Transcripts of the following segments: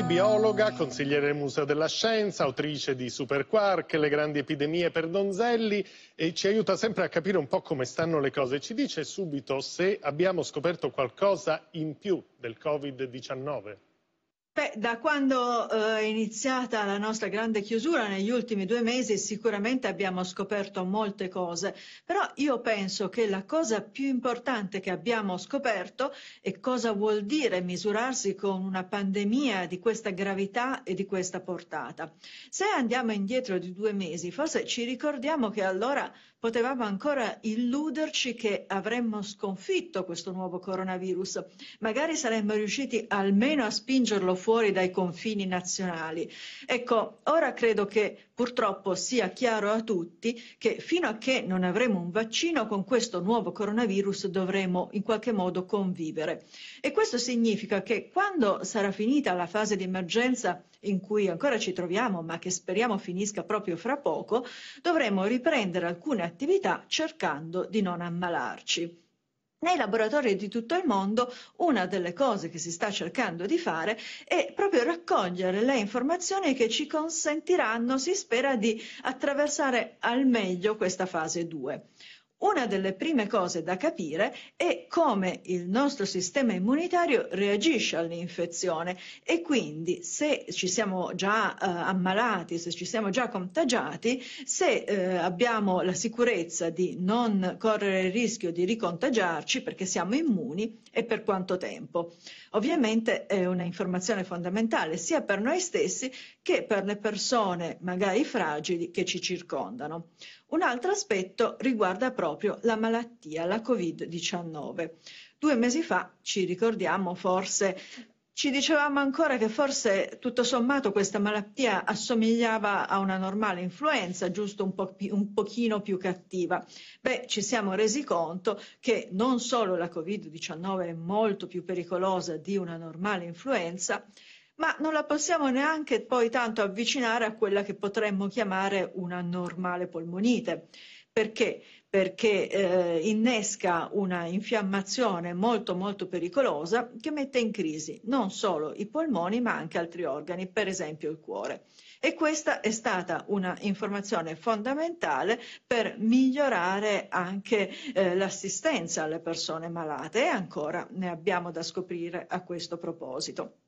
Giuristi, biologa, consigliere Museo della Scienza, autrice di Superquark, Le grandi epidemie per Donzelli e ci aiuta sempre a capire un po' come stanno le cose. Ci dice subito se abbiamo scoperto qualcosa in più del Covid-19. Beh, da quando eh, è iniziata la nostra grande chiusura negli ultimi due mesi sicuramente abbiamo scoperto molte cose, però io penso che la cosa più importante che abbiamo scoperto è cosa vuol dire misurarsi con una pandemia di questa gravità e di questa portata. Se andiamo indietro di due mesi, forse ci ricordiamo che allora potevamo ancora illuderci che avremmo sconfitto questo nuovo coronavirus, magari saremmo riusciti almeno a spingerlo fuori fuori dai confini nazionali. Ecco, ora credo che purtroppo sia chiaro a tutti che fino a che non avremo un vaccino con questo nuovo coronavirus dovremo in qualche modo convivere. E questo significa che quando sarà finita la fase di emergenza in cui ancora ci troviamo, ma che speriamo finisca proprio fra poco, dovremo riprendere alcune attività cercando di non ammalarci. Nei laboratori di tutto il mondo una delle cose che si sta cercando di fare è proprio raccogliere le informazioni che ci consentiranno, si spera, di attraversare al meglio questa fase 2 una delle prime cose da capire è come il nostro sistema immunitario reagisce all'infezione e quindi se ci siamo già eh, ammalati, se ci siamo già contagiati, se eh, abbiamo la sicurezza di non correre il rischio di ricontagiarci perché siamo immuni e per quanto tempo. Ovviamente è una informazione fondamentale sia per noi stessi che per le persone magari fragili che ci circondano. Un altro aspetto riguarda proprio la malattia, la Covid-19. Due mesi fa, ci ricordiamo forse, ci dicevamo ancora che forse tutto sommato questa malattia assomigliava a una normale influenza, giusto un, po più, un pochino più cattiva. Beh, ci siamo resi conto che non solo la Covid-19 è molto più pericolosa di una normale influenza, ma non la possiamo neanche poi tanto avvicinare a quella che potremmo chiamare una normale polmonite. Perché? Perché eh, innesca una infiammazione molto molto pericolosa che mette in crisi non solo i polmoni ma anche altri organi, per esempio il cuore. E questa è stata una informazione fondamentale per migliorare anche eh, l'assistenza alle persone malate e ancora ne abbiamo da scoprire a questo proposito.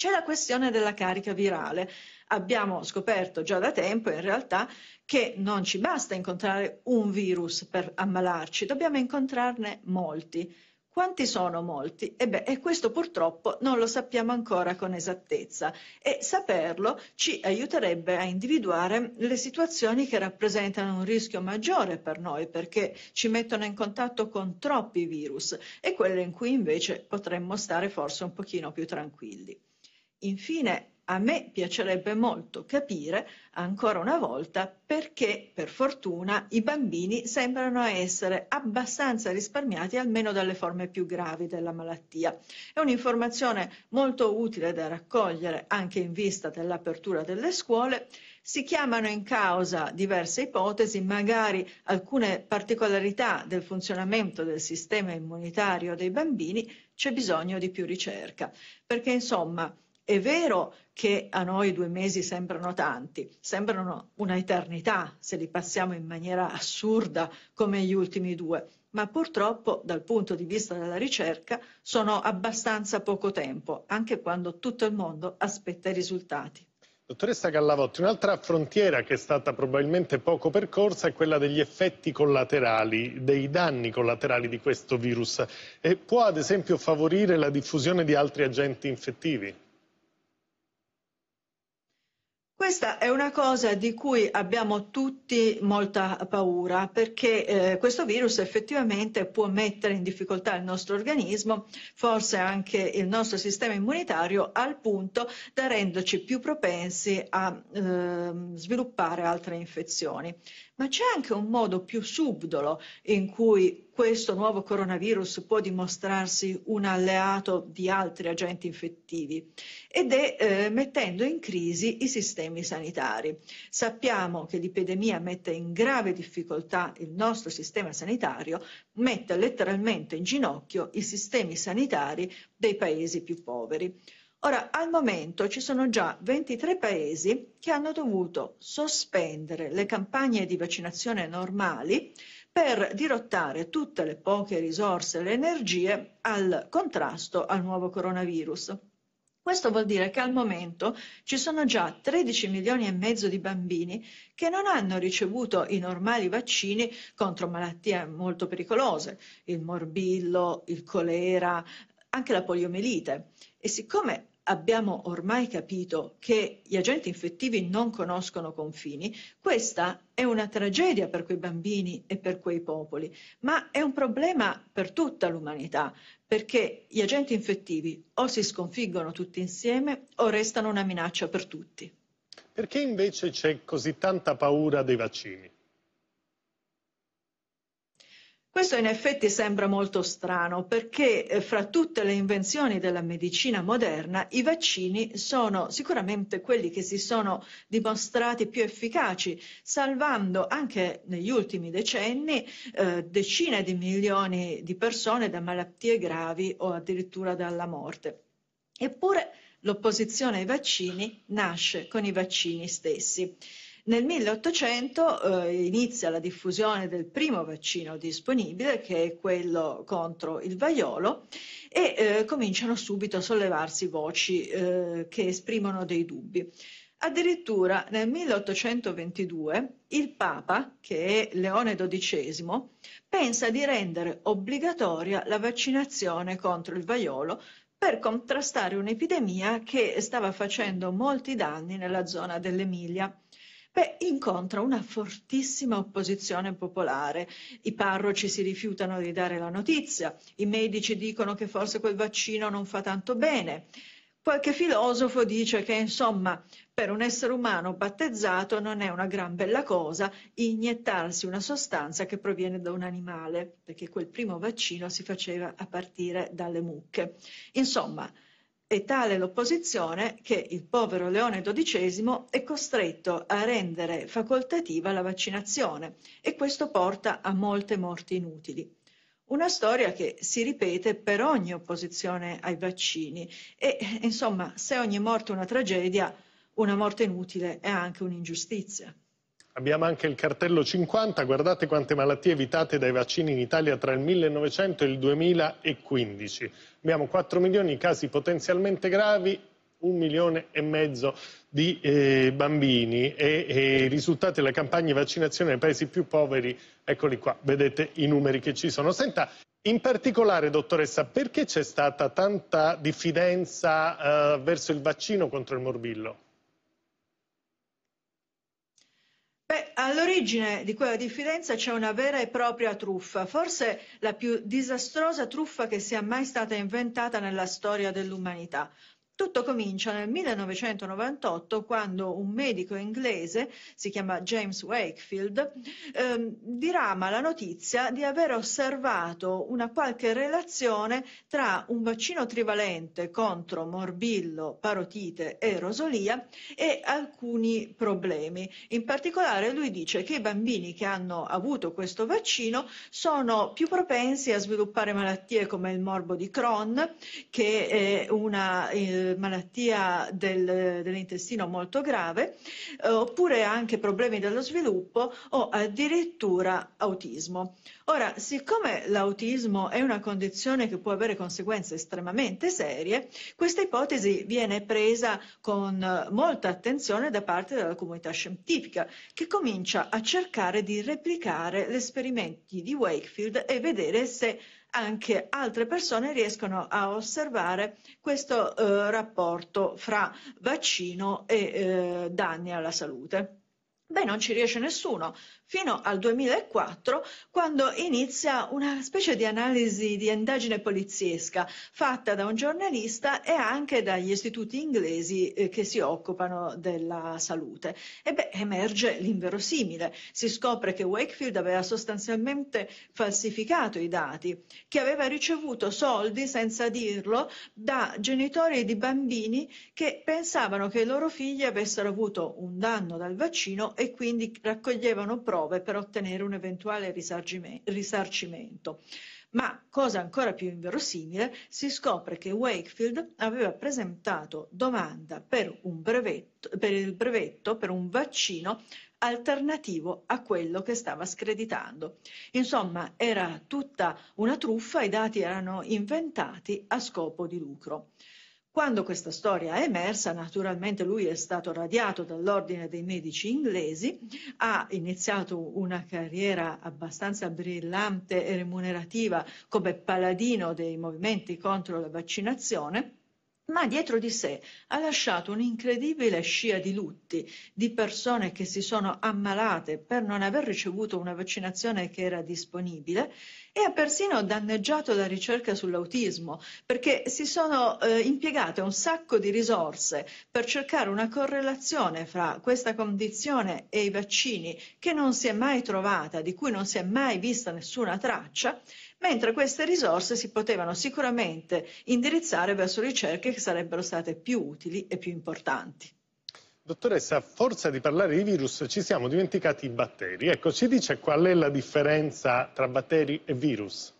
C'è la questione della carica virale. Abbiamo scoperto già da tempo in realtà che non ci basta incontrare un virus per ammalarci, dobbiamo incontrarne molti. Quanti sono molti? E, beh, e questo purtroppo non lo sappiamo ancora con esattezza e saperlo ci aiuterebbe a individuare le situazioni che rappresentano un rischio maggiore per noi perché ci mettono in contatto con troppi virus e quelle in cui invece potremmo stare forse un pochino più tranquilli. Infine, a me piacerebbe molto capire ancora una volta perché, per fortuna, i bambini sembrano essere abbastanza risparmiati almeno dalle forme più gravi della malattia. È un'informazione molto utile da raccogliere anche in vista dell'apertura delle scuole. Si chiamano in causa diverse ipotesi, magari alcune particolarità del funzionamento del sistema immunitario dei bambini, c'è bisogno di più ricerca, perché insomma è vero che a noi due mesi sembrano tanti, sembrano un'eternità se li passiamo in maniera assurda come gli ultimi due, ma purtroppo dal punto di vista della ricerca sono abbastanza poco tempo, anche quando tutto il mondo aspetta i risultati. Dottoressa Gallavotti, un'altra frontiera che è stata probabilmente poco percorsa è quella degli effetti collaterali, dei danni collaterali di questo virus e può ad esempio favorire la diffusione di altri agenti infettivi? Questa è una cosa di cui abbiamo tutti molta paura perché eh, questo virus effettivamente può mettere in difficoltà il nostro organismo, forse anche il nostro sistema immunitario, al punto da renderci più propensi a eh, sviluppare altre infezioni. Ma c'è anche un modo più subdolo in cui questo nuovo coronavirus può dimostrarsi un alleato di altri agenti infettivi ed è eh, mettendo in crisi i sistemi sanitari. Sappiamo che l'epidemia mette in grave difficoltà il nostro sistema sanitario, mette letteralmente in ginocchio i sistemi sanitari dei paesi più poveri. Ora, al momento ci sono già 23 paesi che hanno dovuto sospendere le campagne di vaccinazione normali per dirottare tutte le poche risorse e le energie al contrasto al nuovo coronavirus. Questo vuol dire che al momento ci sono già 13 milioni e mezzo di bambini che non hanno ricevuto i normali vaccini contro malattie molto pericolose, il morbillo, il colera, anche la poliomielite. E siccome abbiamo ormai capito che gli agenti infettivi non conoscono confini, questa è una tragedia per quei bambini e per quei popoli, ma è un problema per tutta l'umanità, perché gli agenti infettivi o si sconfiggono tutti insieme o restano una minaccia per tutti. Perché invece c'è così tanta paura dei vaccini? Questo in effetti sembra molto strano perché eh, fra tutte le invenzioni della medicina moderna i vaccini sono sicuramente quelli che si sono dimostrati più efficaci, salvando anche negli ultimi decenni eh, decine di milioni di persone da malattie gravi o addirittura dalla morte. Eppure l'opposizione ai vaccini nasce con i vaccini stessi. Nel 1800 eh, inizia la diffusione del primo vaccino disponibile, che è quello contro il vaiolo, e eh, cominciano subito a sollevarsi voci eh, che esprimono dei dubbi. Addirittura nel 1822 il Papa, che è Leone XII, pensa di rendere obbligatoria la vaccinazione contro il vaiolo per contrastare un'epidemia che stava facendo molti danni nella zona dell'Emilia. Beh, incontra una fortissima opposizione popolare. I parroci si rifiutano di dare la notizia, i medici dicono che forse quel vaccino non fa tanto bene. Qualche filosofo dice che, insomma, per un essere umano battezzato non è una gran bella cosa iniettarsi una sostanza che proviene da un animale, perché quel primo vaccino si faceva a partire dalle mucche. Insomma, è tale l'opposizione che il povero Leone XII è costretto a rendere facoltativa la vaccinazione e questo porta a molte morti inutili. Una storia che si ripete per ogni opposizione ai vaccini e insomma se ogni morte è una tragedia, una morte inutile è anche un'ingiustizia. Abbiamo anche il cartello 50, guardate quante malattie evitate dai vaccini in Italia tra il 1900 e il 2015. Abbiamo 4 milioni di casi potenzialmente gravi, un milione e mezzo di eh, bambini e, e, i risultati della campagna di vaccinazione nei paesi più poveri, eccoli qua, vedete i numeri che ci sono. Senta, in particolare, dottoressa, perché c'è stata tanta diffidenza eh, verso il vaccino contro il morbillo? Beh, all'origine di quella diffidenza c'è una vera e propria truffa, forse la più disastrosa truffa che sia mai stata inventata nella storia dell'umanità. Tutto comincia nel 1998 quando un medico inglese, si chiama James Wakefield, ehm, dirama la notizia di aver osservato una qualche relazione tra un vaccino trivalente contro morbillo, parotite e rosolia e alcuni problemi. In particolare lui dice che i bambini che hanno avuto questo vaccino sono più propensi a sviluppare malattie come il morbo di Crohn, che è una eh, malattia del, dell'intestino molto grave, eh, oppure anche problemi dello sviluppo o addirittura autismo. Ora, siccome l'autismo è una condizione che può avere conseguenze estremamente serie, questa ipotesi viene presa con eh, molta attenzione da parte della comunità scientifica, che comincia a cercare di replicare gli esperimenti di Wakefield e vedere se anche altre persone riescono a osservare questo eh, rapporto fra vaccino e eh, danni alla salute. Beh, non ci riesce nessuno, fino al 2004 quando inizia una specie di analisi di indagine poliziesca fatta da un giornalista e anche dagli istituti inglesi eh, che si occupano della salute. E beh, emerge l'inverosimile. Si scopre che Wakefield aveva sostanzialmente falsificato i dati, che aveva ricevuto soldi, senza dirlo, da genitori di bambini che pensavano che i loro figli avessero avuto un danno dal vaccino e quindi raccoglievano prove prove per ottenere un eventuale risarcimento. Ma, cosa ancora più inverosimile, si scopre che Wakefield aveva presentato domanda per, brevetto, per il brevetto per un vaccino alternativo a quello che stava screditando. Insomma, era tutta una truffa, i dati erano inventati a scopo di lucro. Quando questa storia è emersa, naturalmente lui è stato radiato dall'ordine dei medici inglesi, ha iniziato una carriera abbastanza brillante e remunerativa come paladino dei movimenti contro la vaccinazione ma dietro di sé ha lasciato un'incredibile scia di lutti, di persone che si sono ammalate per non aver ricevuto una vaccinazione che era disponibile e ha persino danneggiato la ricerca sull'autismo, perché si sono eh, impiegate un sacco di risorse per cercare una correlazione fra questa condizione e i vaccini che non si è mai trovata, di cui non si è mai vista nessuna traccia, mentre queste risorse si potevano sicuramente indirizzare verso ricerche che sarebbero state più utili e più importanti. Dottoressa, a forza di parlare di virus ci siamo dimenticati i batteri. Ecco, ci dice qual è la differenza tra batteri e virus?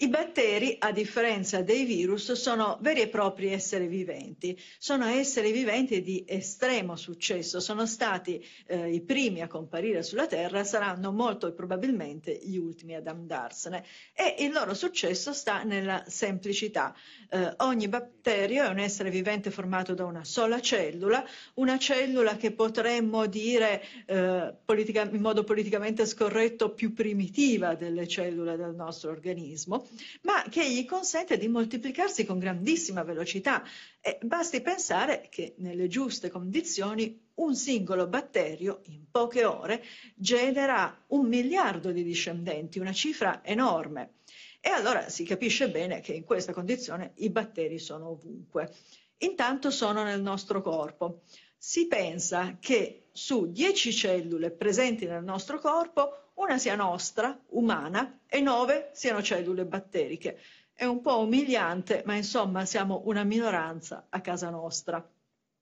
I batteri, a differenza dei virus, sono veri e propri esseri viventi, sono esseri viventi di estremo successo, sono stati eh, i primi a comparire sulla Terra, saranno molto probabilmente gli ultimi ad andarsene e il loro successo sta nella semplicità. Eh, ogni batterio è un essere vivente formato da una sola cellula, una cellula che potremmo dire eh, politica, in modo politicamente scorretto più primitiva delle cellule del nostro organismo ma che gli consente di moltiplicarsi con grandissima velocità. E basti pensare che nelle giuste condizioni un singolo batterio in poche ore genera un miliardo di discendenti, una cifra enorme. E allora si capisce bene che in questa condizione i batteri sono ovunque. Intanto sono nel nostro corpo. Si pensa che su 10 cellule presenti nel nostro corpo una sia nostra, umana, e nove siano cellule batteriche. È un po' umiliante, ma insomma siamo una minoranza a casa nostra.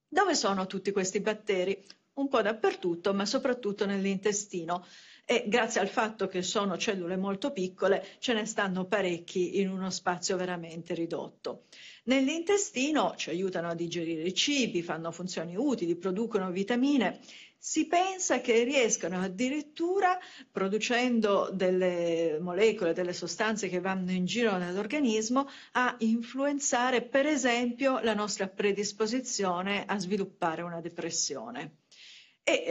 Dove sono tutti questi batteri? Un po' dappertutto, ma soprattutto nell'intestino e grazie al fatto che sono cellule molto piccole ce ne stanno parecchi in uno spazio veramente ridotto. Nell'intestino ci aiutano a digerire i cibi, fanno funzioni utili, producono vitamine si pensa che riescano addirittura, producendo delle molecole, delle sostanze che vanno in giro nell'organismo, a influenzare per esempio la nostra predisposizione a sviluppare una depressione. E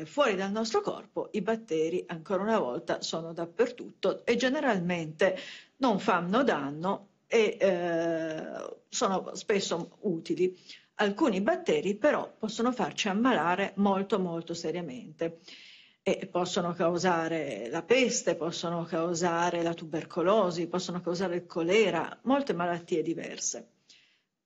eh, fuori dal nostro corpo i batteri, ancora una volta, sono dappertutto e generalmente non fanno danno e eh, sono spesso utili. Alcuni batteri però possono farci ammalare molto molto seriamente e possono causare la peste, possono causare la tubercolosi, possono causare il colera, molte malattie diverse.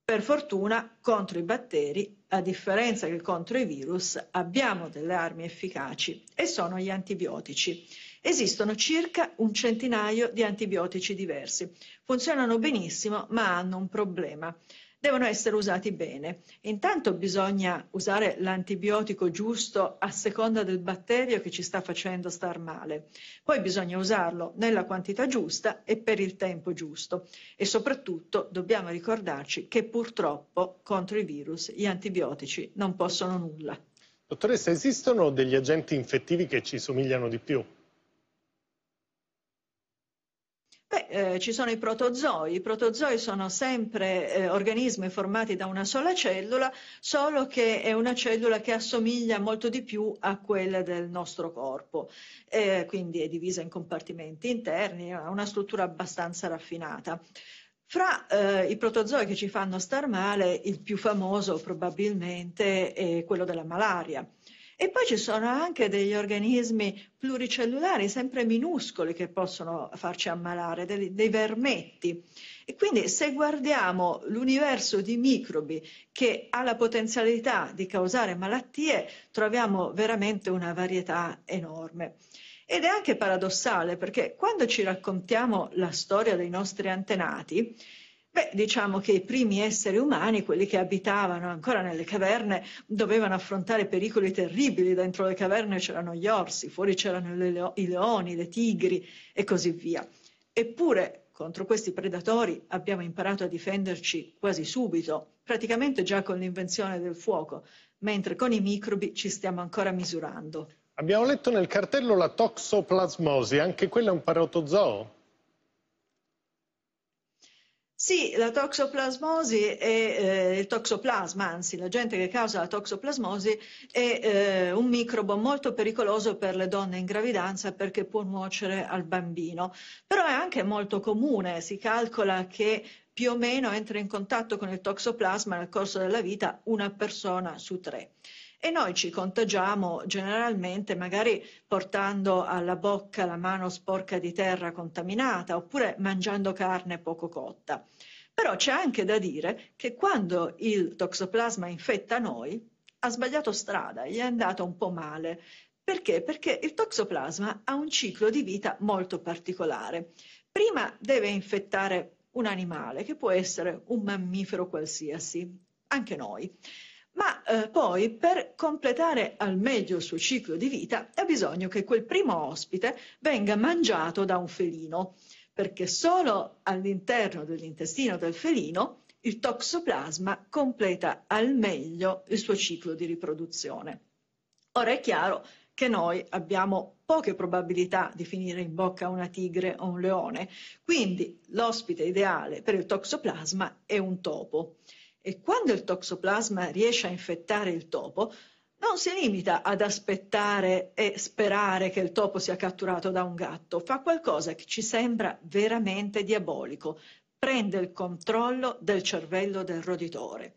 Per fortuna contro i batteri, a differenza che contro i virus, abbiamo delle armi efficaci e sono gli antibiotici. Esistono circa un centinaio di antibiotici diversi. Funzionano benissimo, ma hanno un problema devono essere usati bene. Intanto bisogna usare l'antibiotico giusto a seconda del batterio che ci sta facendo star male. Poi bisogna usarlo nella quantità giusta e per il tempo giusto. E soprattutto dobbiamo ricordarci che purtroppo contro i virus gli antibiotici non possono nulla. Dottoressa, esistono degli agenti infettivi che ci somigliano di più? Eh, ci sono i protozoi. I protozoi sono sempre eh, organismi formati da una sola cellula, solo che è una cellula che assomiglia molto di più a quella del nostro corpo. Eh, quindi è divisa in compartimenti interni, ha una struttura abbastanza raffinata. Fra eh, i protozoi che ci fanno star male, il più famoso probabilmente è quello della malaria. E poi ci sono anche degli organismi pluricellulari sempre minuscoli che possono farci ammalare, dei, dei vermetti. E quindi se guardiamo l'universo di microbi che ha la potenzialità di causare malattie, troviamo veramente una varietà enorme. Ed è anche paradossale perché quando ci raccontiamo la storia dei nostri antenati, Beh, diciamo che i primi esseri umani, quelli che abitavano ancora nelle caverne, dovevano affrontare pericoli terribili. Dentro le caverne c'erano gli orsi, fuori c'erano le, i leoni, le tigri e così via. Eppure contro questi predatori abbiamo imparato a difenderci quasi subito, praticamente già con l'invenzione del fuoco, mentre con i microbi ci stiamo ancora misurando. Abbiamo letto nel cartello la toxoplasmosi, anche quella è un parotozoo? Sì, la toxoplasmosi è eh, il toxoplasma, anzi la gente che causa la toxoplasmosi è eh, un microbo molto pericoloso per le donne in gravidanza perché può nuocere al bambino, però è anche molto comune, si calcola che più o meno entra in contatto con il toxoplasma nel corso della vita una persona su tre e noi ci contagiamo generalmente magari portando alla bocca la mano sporca di terra contaminata oppure mangiando carne poco cotta. Però c'è anche da dire che quando il toxoplasma infetta noi, ha sbagliato strada, gli è andato un po' male. Perché? Perché il toxoplasma ha un ciclo di vita molto particolare. Prima deve infettare un animale, che può essere un mammifero qualsiasi, anche noi ma eh, poi per completare al meglio il suo ciclo di vita ha bisogno che quel primo ospite venga mangiato da un felino, perché solo all'interno dell'intestino del felino il toxoplasma completa al meglio il suo ciclo di riproduzione. Ora è chiaro che noi abbiamo poche probabilità di finire in bocca a una tigre o un leone, quindi l'ospite ideale per il toxoplasma è un topo. E quando il toxoplasma riesce a infettare il topo, non si limita ad aspettare e sperare che il topo sia catturato da un gatto, fa qualcosa che ci sembra veramente diabolico, prende il controllo del cervello del roditore.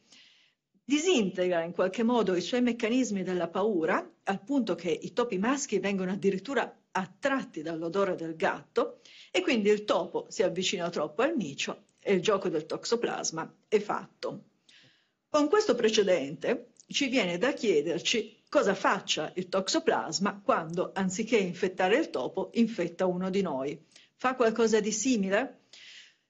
Disintegra in qualche modo i suoi meccanismi della paura, al punto che i topi maschi vengono addirittura attratti dall'odore del gatto e quindi il topo si avvicina troppo al micio e il gioco del toxoplasma è fatto. Con questo precedente ci viene da chiederci cosa faccia il toxoplasma quando, anziché infettare il topo, infetta uno di noi. Fa qualcosa di simile?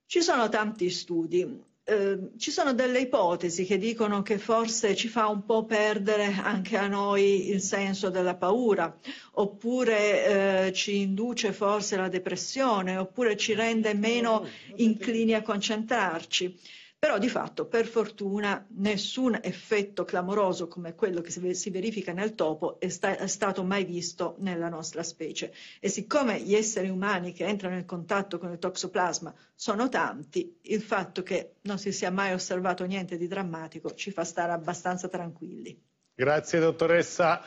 Ci sono tanti studi. Eh, ci sono delle ipotesi che dicono che forse ci fa un po' perdere anche a noi il senso della paura, oppure eh, ci induce forse la depressione, oppure ci rende meno inclini a concentrarci. Però di fatto, per fortuna, nessun effetto clamoroso come quello che si verifica nel topo è, sta- è stato mai visto nella nostra specie. E siccome gli esseri umani che entrano in contatto con il toxoplasma sono tanti, il fatto che non si sia mai osservato niente di drammatico ci fa stare abbastanza tranquilli. Grazie dottoressa